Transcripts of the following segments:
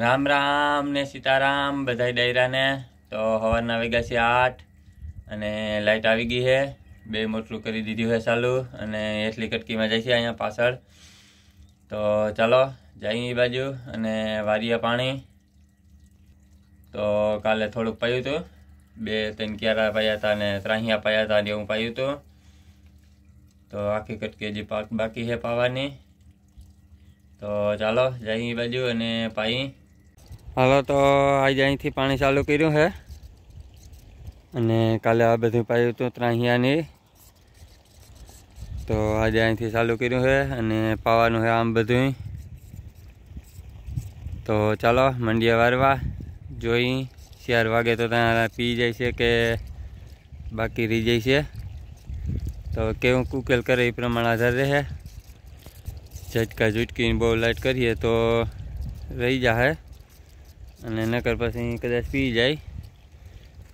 રામ રામ ને સીતારામ બધાય ડૈરાને તો હવારના વાગ્યા છે આઠ અને લાઇટ આવી ગઈ છે બે મોટરું કરી દીધું છે ચાલુ અને એટલી કટકીમાં જાય છે અહીંયા પાછળ તો ચાલો જઈએ એ બાજુ અને વારીએ પાણી તો કાલે થોડુંક પાયું હતું બે ત્રણ ક્યારા પાયા હતા અને ત્રાહિયા પાયા હતા ને એવું પાયું હતું તો આખી કટકી હજી પાક બાકી છે પાવાની તો ચાલો જઈ બાજુ અને પાઈ હાલો તો આજે અહીંથી પાણી ચાલુ કર્યું છે અને કાલે આ બધું પાયું હતું ત્રાહિયાની તો આજે અહીંથી ચાલુ કર્યું છે અને પાવાનું છે આમ બધું તો ચાલો મંડીએ વારવા જોઈ ચાર વાગે તો ત્યાં પી જાય છે કે બાકી રહી જાય છે તો કેવું કુકેલ કરે એ પ્રમાણે આધાર રહે ઝટકા ઝૂટકી બહુ લાઇટ કરીએ તો રહી જાહે અને નકર પછી કદાચ પી જાય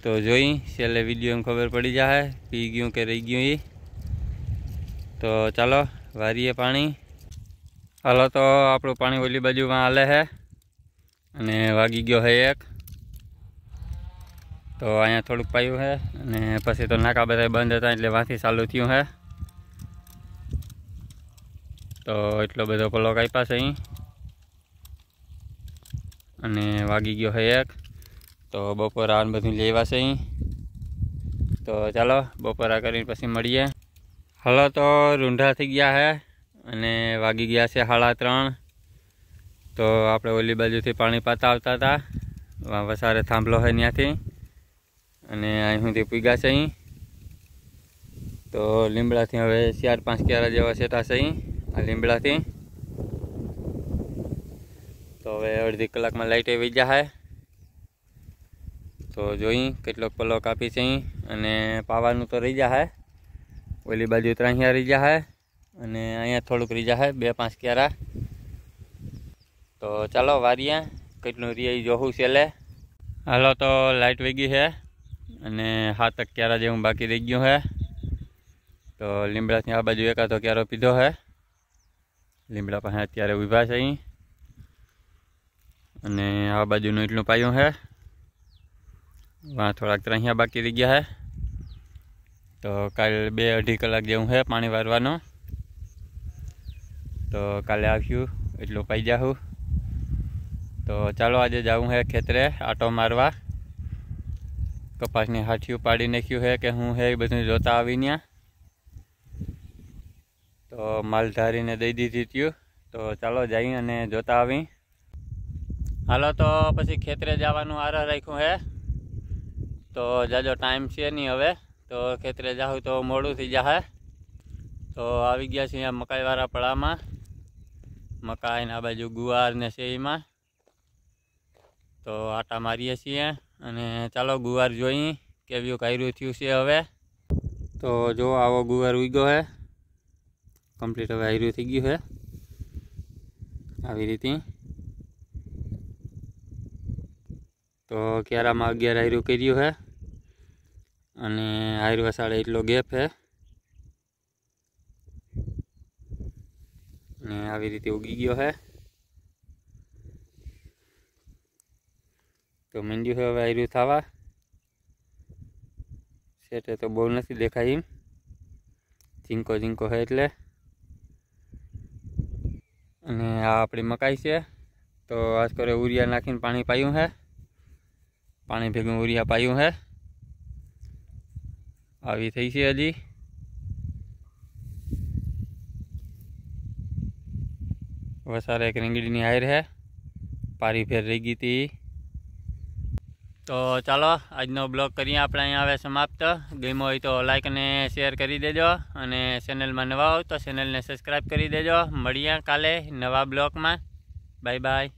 તો જોઈ છેલ્લે વિડીયોમાં ખબર પડી જાહે પી ગયું કે રહી ગયું એ તો ચાલો વારીએ પાણી હાલો તો આપણું પાણી ઓલી બાજુમાં હાલે હે અને વાગી ગયો છે એક તો અહીંયા થોડુંક પાયું છે અને પછી તો નાકા બધા બંધ હતા એટલે વાંથી ચાલુ થયું હે તો એટલો બધો પલો કાપ્યા છે અહીં અને વાગી ગયો છે એક તો બપોર આ બધું લેવા છે અહીં તો ચાલો બપોરા કરીને પછી મળીએ હલો તો રૂંઢા થઈ ગયા હે અને વાગી ગયા છે હાડા ત્રણ તો આપણે ઓલી બાજુથી પાણી પાતા આવતા હતા વસારે થાંભલો હોય ત્યાંથી અને અહીંથી પીગા છે અહીં તો લીમડાથી હવે ચાર પાંચ ક્યારા જેવા સેટા છે અહીં આ લીમડાથી તો હવે અડધી કલાકમાં લાઇટ આવી જાય તો જોઈ કેટલોક પલો કાપી છે અને પાવાનું તો રહી જાય ઓલી બાજુ ત્રાહિયા રહી જાય અને અહીંયા થોડુંક રહી જાય બે પાંચ ક્યારા તો ચાલો વારીએ કેટલું રિયા જોવું છે લે હાલો તો લાઇટ વેગી છે અને હાથ ક્યારા જેવું બાકી રહી ગયું છે તો લીમડાથી આ બાજુ એકાદો ક્યારો પીધો છે લીમડા પાસે અત્યારે ઊભા છે અહીં અને આ બાજુનું એટલું પાયું છે વાં થોડાક તર અહીંયા બાકી રહી ગયા છે તો કાલે બે અઢી કલાક જેવું છે પાણી વારવાનું તો કાલે આવ્યું એટલું પાઈ જાઉં તો ચાલો આજે જવું છે ખેતરે આટો મારવા કપાસની હાથી પાડી નાખ્યું છે કે હું હે એ બધું જોતા આવીને ત્યાં તો માલ ધારીને દઈ દીધી ત્યું તો ચાલો જઈ અને જોતા આવી હાલો તો પછી ખેતરે જવાનું આરા રાખ્યું હે તો જાજો ટાઈમ છે નહીં હવે તો ખેતરે જાઉં તો મોડું થઈ જશે તો આવી ગયા છીએ મકાઈવાળા પડામાં મકાઈને આ બાજુ ગુવાર ને શેરીમાં તો આટા મારીએ છીએ અને ચાલો ગુવાર જોઈ કેવ્યું કર્યું થયું છે હવે તો જો આવો ગુવાર ઉગ્યો હે કમ્પ્લીટ હવે આયરું થઈ ગયું છે આવી રીતે તો ક્યારામાં અગિયાર આયરું કર્યું છે અને આયરવા સાડે એટલો ગેપ છે અને આવી રીતે ઉગી ગયો છે તો મીંડ્યું હવે આયરું થવા સેટે તો બહુ નથી દેખાય એમ ઝીંકો ઝીંકો છે એટલે આ આપણી મકાઈ છે તો આજ કરે ઉરિયા નાખીને પાણી પાયું હે પાણી ભેગું ઉરિયા પાયું હે આવી થઈ છે હજી વસારે એક રીંગડીની હાયર હે પારી ફેર રહી ગઈ હતી તો ચાલો આજનો બ્લોગ કરીએ આપણે અહીંયા હવે સમાપ્ત ગેમો હોય તો લાઇક અને શેર કરી દેજો અને ચેનલમાં નવા હોય તો ચેનલને સબસ્ક્રાઈબ કરી દેજો મળીએ કાલે નવા બ્લોગમાં બાય બાય